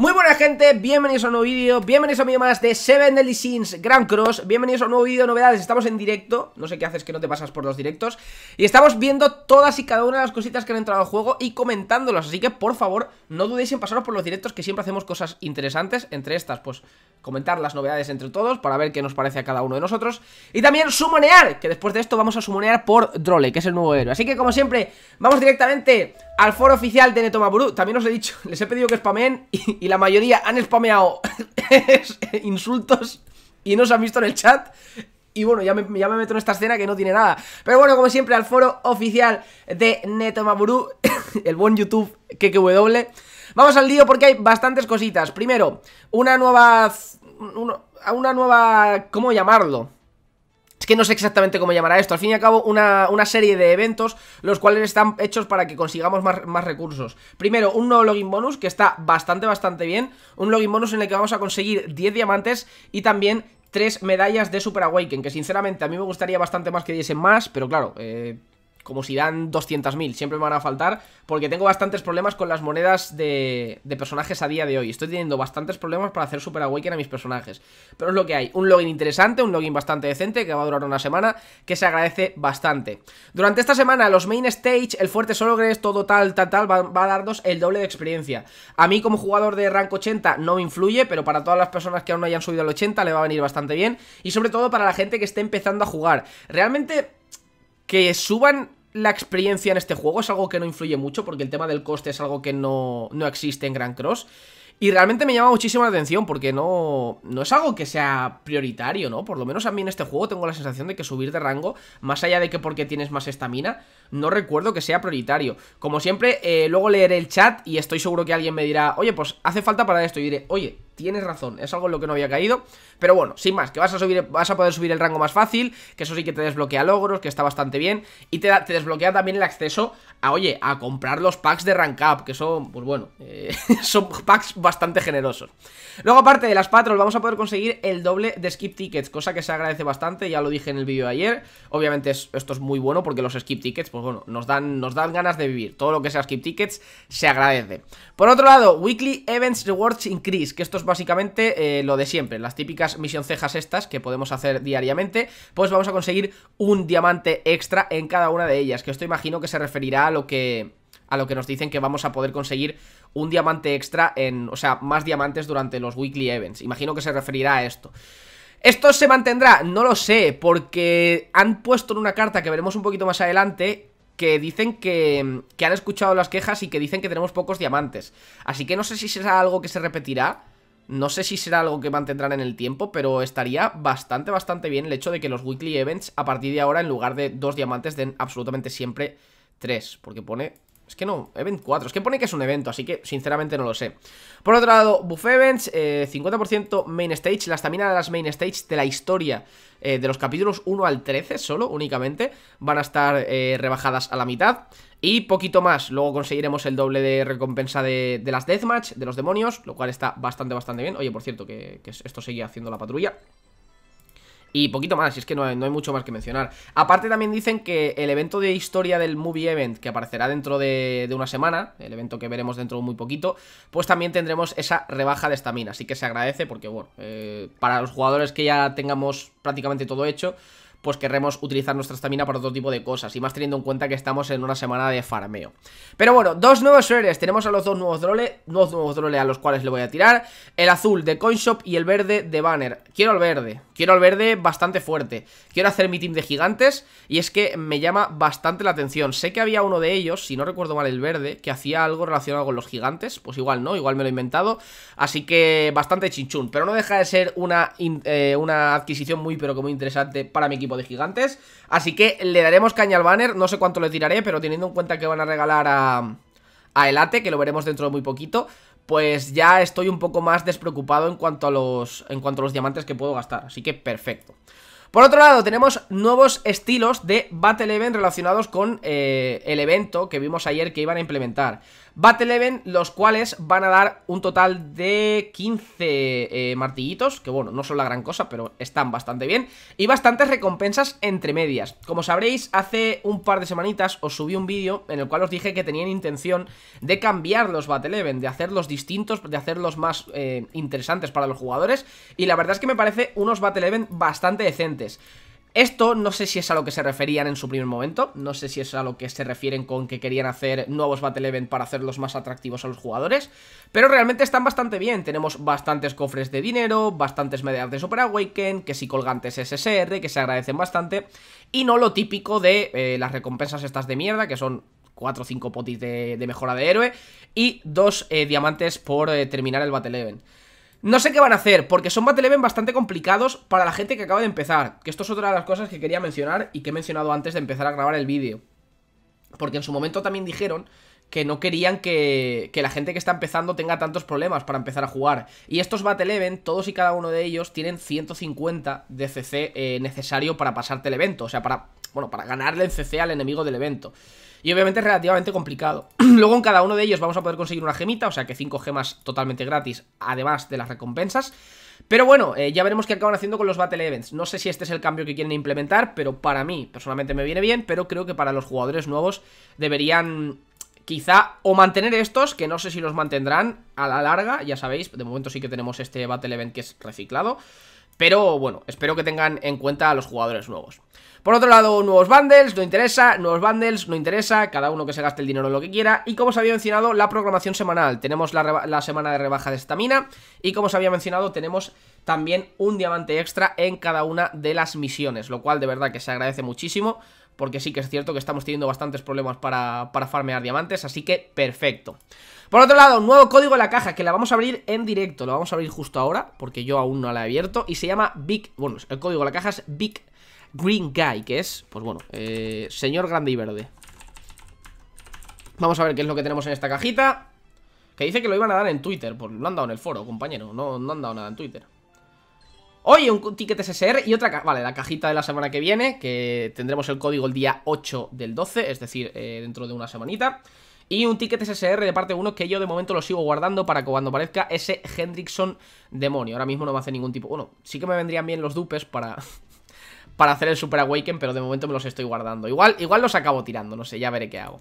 Muy buena gente, bienvenidos a un nuevo vídeo, bienvenidos a un vídeo más de Seven Deadly Sins Grand Cross Bienvenidos a un nuevo vídeo novedades, estamos en directo, no sé qué haces que no te pasas por los directos Y estamos viendo todas y cada una de las cositas que han entrado al juego y comentándolas Así que por favor, no dudéis en pasaros por los directos que siempre hacemos cosas interesantes Entre estas, pues, comentar las novedades entre todos para ver qué nos parece a cada uno de nosotros Y también sumonear, que después de esto vamos a sumonear por Drole, que es el nuevo héroe Así que como siempre, vamos directamente al foro oficial de Netomaburu También os he dicho, les he pedido que spamen y, y la mayoría han spameado insultos y no se han visto en el chat. Y bueno, ya me, ya me, meto en esta escena que no tiene nada. Pero bueno, como siempre, al foro oficial de Netomaburu, el buen YouTube KKW. Vamos al lío porque hay bastantes cositas. Primero, una nueva... una nueva... ¿Cómo llamarlo? que no sé exactamente cómo llamará esto. Al fin y al cabo, una, serie de eventos los cuales están hechos para que consigamos más, más, recursos. Primero, un nuevo login bonus que está bastante, bastante bien. Un login bonus en el que vamos a conseguir 10 diamantes y también tres medallas de Super Awaken, que sinceramente a mí me gustaría bastante más que diesen más, pero claro, eh, como si dan 200.000, siempre me van a faltar, porque tengo bastantes problemas con las monedas de, personajes a día de hoy. Estoy teniendo bastantes problemas para hacer Super Awaken a mis personajes. Pero es lo que hay, un login interesante, un login bastante decente, que va a durar una semana, que se agradece bastante. Durante esta semana, los main stage, el fuerte solo sologres, todo tal, tal, tal, va, va a darnos el doble de experiencia. A mí como jugador de rank 80 no me influye, pero para todas las personas que aún no hayan subido al 80 le va a venir bastante bien. Y sobre todo para la gente que esté empezando a jugar. Realmente que suban la experiencia en este juego es algo que no influye mucho porque el tema del coste es algo que no, no existe en Grand Cross. Y realmente me llama muchísimo la atención porque no, no es algo que sea prioritario, ¿no? Por lo menos a mí en este juego tengo la sensación de que subir de rango, más allá de que porque tienes más estamina, no recuerdo que sea prioritario. Como siempre, eh, luego leeré el chat y estoy seguro que alguien me dirá, oye, pues hace falta para esto. Y diré, oye, tienes razón, es algo en lo que no había caído. Pero bueno, sin más, que vas a, subir, vas a poder subir el rango más fácil, que eso sí que te desbloquea logros, que está bastante bien. Y te, desbloquea también el acceso a, oye, a comprar los packs de rank up, que son, pues bueno, eh, son packs bastante bastante generosos Luego aparte de las patrols vamos a poder conseguir el doble de skip tickets Cosa que se agradece bastante, ya lo dije en el vídeo de ayer Obviamente esto es muy bueno porque los skip tickets, pues bueno, nos dan, nos dan ganas de vivir Todo lo que sea skip tickets se agradece Por otro lado, Weekly Events Rewards Increase Que esto es básicamente eh, lo de siempre Las típicas misión cejas estas que podemos hacer diariamente Pues vamos a conseguir un diamante extra en cada una de ellas Que esto imagino que se referirá a lo que a lo que nos dicen que vamos a poder conseguir un diamante extra en, o sea, más diamantes durante los weekly events. Imagino que se referirá a esto. ¿Esto se mantendrá? No lo sé, porque han puesto en una carta que veremos un poquito más adelante que dicen que, que han escuchado las quejas y que dicen que tenemos pocos diamantes. Así que no sé si será algo que se repetirá. No sé si será algo que mantendrán en el tiempo, pero estaría bastante, bastante bien el hecho de que los weekly events, a partir de ahora, en lugar de dos diamantes, den absolutamente siempre tres. Porque pone es que no, Event 4, es que pone que es un evento, así que sinceramente no lo sé Por otro lado, Buff Events, 50% eh, Main Stage, la estamina de las Main Stage de la historia eh, De los capítulos 1 al 13 solo, únicamente, van a estar eh, rebajadas a la mitad y poquito más, luego conseguiremos el doble de recompensa de, las Deathmatch, de los demonios, lo cual está bastante, bastante bien Oye, por cierto, que, que esto seguía haciendo la patrulla y poquito más, si es que no, hay mucho más que mencionar. Aparte también dicen que el evento de historia del Movie Event, que aparecerá dentro de, una semana, el evento que veremos dentro de muy poquito, pues también tendremos esa rebaja de estamina. Así que se agradece porque, bueno, eh, para los jugadores que ya tengamos prácticamente todo hecho, pues querremos utilizar nuestra estamina para otro tipo de cosas y más teniendo en cuenta que estamos en una semana de farmeo. Pero bueno, dos nuevos sueres, tenemos a los dos nuevos droles, dos nuevos droles a los cuales le voy a tirar, el azul de Coinshop y el verde de Banner. Quiero el verde, Quiero al verde bastante fuerte. Quiero hacer mi team de gigantes y es que me llama bastante la atención. Sé que había uno de ellos, si no recuerdo mal el verde, que hacía algo relacionado con los gigantes. Pues igual no, igual me lo he inventado. Así que bastante chinchún. Pero no deja de ser una, eh, una adquisición muy pero que muy interesante para mi equipo de gigantes. Así que le daremos caña al banner. No sé cuánto le tiraré, pero teniendo en cuenta que van a regalar a a Elate, que lo veremos dentro de muy poquito pues ya estoy un poco más despreocupado en cuanto a los, en cuanto a los diamantes que puedo gastar, así que perfecto. Por otro lado, tenemos nuevos estilos de Battle Event relacionados con eh, el evento que vimos ayer que iban a implementar. Battle Event, los cuales van a dar un total de 15 eh, martillitos, que bueno, no son la gran cosa, pero están bastante bien, y bastantes recompensas entre medias. Como sabréis, hace un par de semanitas os subí un vídeo en el cual os dije que tenían intención de cambiar los Battle Event de hacerlos distintos, de hacerlos más eh, interesantes para los jugadores, y la verdad es que me parece unos Battle Event bastante decentes. Esto no sé si es a lo que se referían en su primer momento, no sé si es a lo que se refieren con que querían hacer nuevos Battle Event para hacerlos más atractivos a los jugadores, pero realmente están bastante bien, tenemos bastantes cofres de dinero, bastantes medallas de Super Awaken, que si colgantes SSR, que se agradecen bastante, y no lo típico de eh, las recompensas estas de mierda, que son 4 o 5 potis de, mejora de héroe, y 2 eh, diamantes por eh, terminar el Battle Event. No sé qué van a hacer, porque son Battle Event bastante complicados para la gente que acaba de empezar. Que esto es otra de las cosas que quería mencionar y que he mencionado antes de empezar a grabar el vídeo. Porque en su momento también dijeron que no querían que, la gente que está empezando tenga tantos problemas para empezar a jugar. Y estos Battle Event, todos y cada uno de ellos, tienen 150 de CC eh, necesario para pasarte el evento, o sea, para bueno, para ganarle en CC al enemigo del evento. Y obviamente es relativamente complicado. Luego en cada uno de ellos vamos a poder conseguir una gemita, o sea que 5 gemas totalmente gratis, además de las recompensas. Pero bueno, eh, ya veremos qué acaban haciendo con los Battle Events. No sé si este es el cambio que quieren implementar, pero para mí personalmente me viene bien, pero creo que para los jugadores nuevos deberían Quizá o mantener estos, que no sé si los mantendrán a la larga, ya sabéis, de momento sí que tenemos este Battle Event que es reciclado. Pero bueno, espero que tengan en cuenta a los jugadores nuevos. Por otro lado, nuevos bundles, no interesa, nuevos bundles, no interesa, cada uno que se gaste el dinero en lo que quiera. Y como os había mencionado, la programación semanal. Tenemos la, semana de rebaja de estamina y como os había mencionado, tenemos también un diamante extra en cada una de las misiones, lo cual de verdad que se agradece muchísimo porque sí que es cierto que estamos teniendo bastantes problemas para, farmear diamantes, así que perfecto. Por otro lado, un nuevo código de la caja que la vamos a abrir en directo, lo vamos a abrir justo ahora, porque yo aún no la he abierto, y se llama Big, bueno, el código de la caja es Big Green Guy, que es, pues bueno, eh, señor grande y verde. Vamos a ver qué es lo que tenemos en esta cajita, que dice que lo iban a dar en Twitter, pues no han dado en el foro, compañero, no, no han dado nada en Twitter. Oye, un ticket SSR y otra... Vale, la cajita de la semana que viene, que tendremos el código el día 8 del 12, es decir, eh, dentro de una semanita. Y un ticket SSR de parte 1 que yo de momento lo sigo guardando para que cuando aparezca ese Hendrickson demonio. Ahora mismo no me hace ningún tipo... Bueno, sí que me vendrían bien los dupes para... para hacer el Super Awaken, pero de momento me los estoy guardando. Igual, igual los acabo tirando, no sé, ya veré qué hago.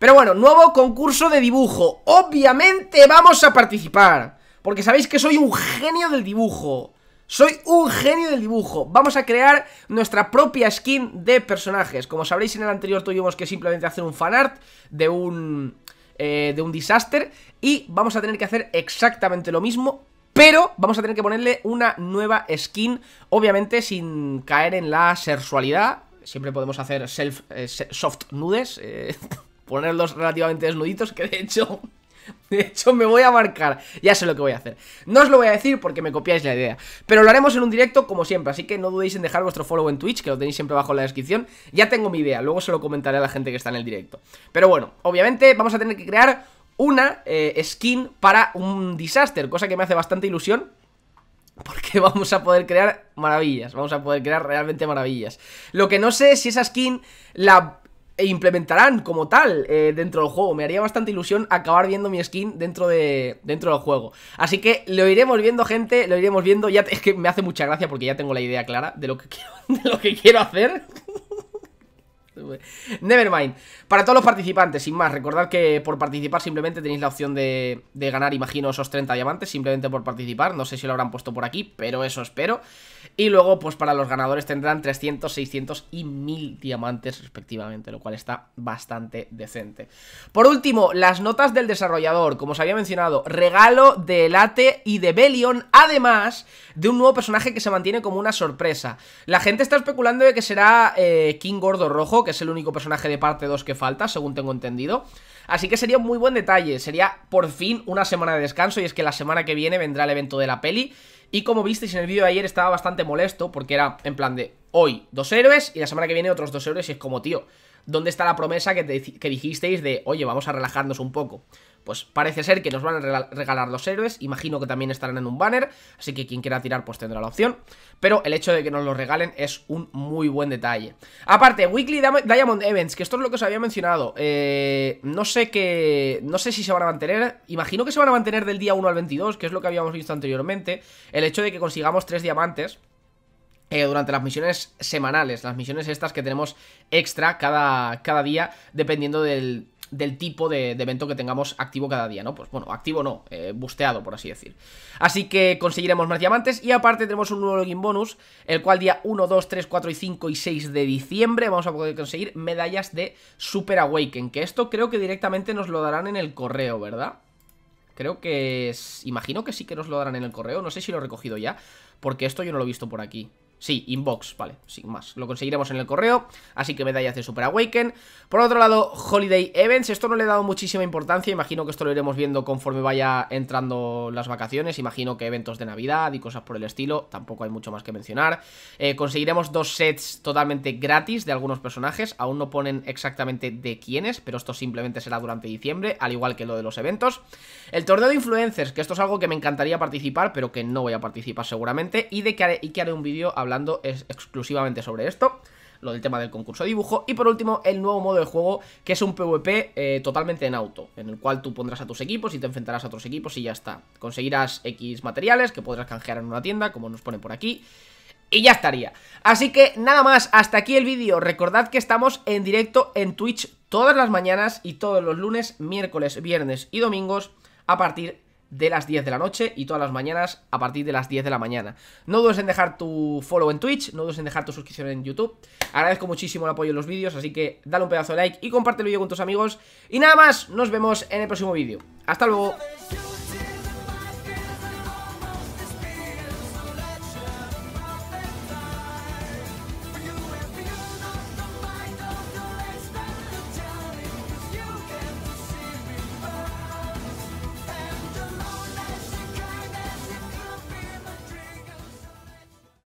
Pero bueno, nuevo concurso de dibujo. Obviamente vamos a participar, porque sabéis que soy un genio del dibujo. Soy un genio del dibujo Vamos a crear nuestra propia skin de personajes Como sabréis en el anterior tuvimos que simplemente hacer un fanart de un... Eh, de un disaster Y vamos a tener que hacer exactamente lo mismo pero vamos a tener que ponerle una nueva skin, obviamente sin caer en la sexualidad. Siempre podemos hacer self, eh, soft nudes, eh, ponerlos relativamente desnuditos, que de hecho De hecho, me voy a marcar. Ya sé lo que voy a hacer. No os lo voy a decir porque me copiáis la idea. Pero lo haremos en un directo como siempre. Así que no dudéis en dejar vuestro follow en Twitch, que lo tenéis siempre abajo en la descripción. Ya tengo mi idea. Luego se lo comentaré a la gente que está en el directo. Pero bueno, obviamente vamos a tener que crear una eh, skin para un disaster. Cosa que me hace bastante ilusión. Porque vamos a poder crear maravillas, vamos a poder crear realmente maravillas Lo que no sé es si esa skin la e implementarán como tal eh, dentro del juego. Me haría bastante ilusión acabar viendo mi skin dentro, de, dentro del juego. Así que lo iremos viendo, gente, lo iremos viendo. Ya, es que me hace mucha gracia porque ya tengo la idea clara de lo que de lo que quiero hacer. Nevermind, Para todos los participantes, sin más, recordad que por participar simplemente tenéis la opción de, ganar, imagino, esos 30 diamantes, simplemente por participar. No sé si lo habrán puesto por aquí, pero eso espero. Y luego, pues para los ganadores tendrán 300, 600 y 1000 diamantes respectivamente, lo cual está bastante decente. Por último, las notas del desarrollador, como os había mencionado, regalo de Elate y de Belion, además de un nuevo personaje que se mantiene como una sorpresa. La gente está especulando de que será eh, King Gordo Rojo, es el único personaje de parte 2 que falta, según tengo entendido. Así que sería un muy buen detalle, sería por fin una semana de descanso y es que la semana que viene vendrá el evento de la peli. Y como visteis en el vídeo de ayer estaba bastante molesto porque era en plan de hoy dos héroes y la semana que viene otros dos héroes y es como tío, ¿dónde está la promesa que, que dijisteis de oye vamos a relajarnos un poco? pues parece ser que nos van a regalar los héroes, imagino que también estarán en un banner, así que quien quiera tirar pues tendrá la opción, pero el hecho de que nos los regalen es un muy buen detalle. Aparte, Weekly Diamond Events, que esto es lo que os había mencionado, eh, no sé que, no sé si se van a mantener, imagino que se van a mantener del día 1 al 22, que es lo que habíamos visto anteriormente, el hecho de que consigamos tres diamantes, eh, durante las misiones semanales, las misiones estas que tenemos extra cada, cada día, dependiendo del, del tipo de, evento que tengamos activo cada día, ¿no? Pues bueno, activo no, eh, busteado, por así decir. Así que conseguiremos más diamantes y aparte tenemos un nuevo login bonus, el cual día 1, 2, 3, 4 y 5 y 6 de diciembre vamos a poder conseguir medallas de Super Awaken, que esto creo que directamente nos lo darán en el correo, ¿verdad? Creo que... Es... Imagino que sí que nos lo darán en el correo, no sé si lo he recogido ya, porque esto yo no lo he visto por aquí. Sí, inbox, vale, sin más. Lo conseguiremos en el correo, así que medallas de Super Awaken. Por otro lado, Holiday Events. Esto no le he dado muchísima importancia. Imagino que esto lo iremos viendo conforme vaya entrando las vacaciones. Imagino que eventos de Navidad y cosas por el estilo. Tampoco hay mucho más que mencionar. Eh, conseguiremos dos sets totalmente gratis de algunos personajes. Aún no ponen exactamente de quiénes, pero esto simplemente será durante diciembre, al igual que lo de los eventos. El torneo de influencers, que esto es algo que me encantaría participar, pero que no voy a participar seguramente. Y, de que haré, y que haré un vídeo hablando hablando es exclusivamente sobre esto lo del tema del concurso de dibujo. Y por último, el nuevo modo de juego, que es un PvP eh, totalmente en auto, en el cual tú pondrás a tus equipos y te enfrentarás a otros equipos y ya está. Conseguirás X materiales que podrás canjear en una tienda, como nos pone por aquí. Y ya estaría. Así que nada más, hasta aquí el vídeo. Recordad que estamos en directo en Twitch todas las mañanas y todos los lunes, miércoles, viernes y domingos a partir de de las 10 de la noche y todas las mañanas a partir de las 10 de la mañana. No dudes en dejar tu follow en Twitch, no dudes en dejar tu suscripción en YouTube. Agradezco muchísimo el apoyo en los vídeos, así que dale un pedazo de like y comparte el vídeo con tus amigos. Y nada más, nos vemos en el próximo vídeo. Hasta luego.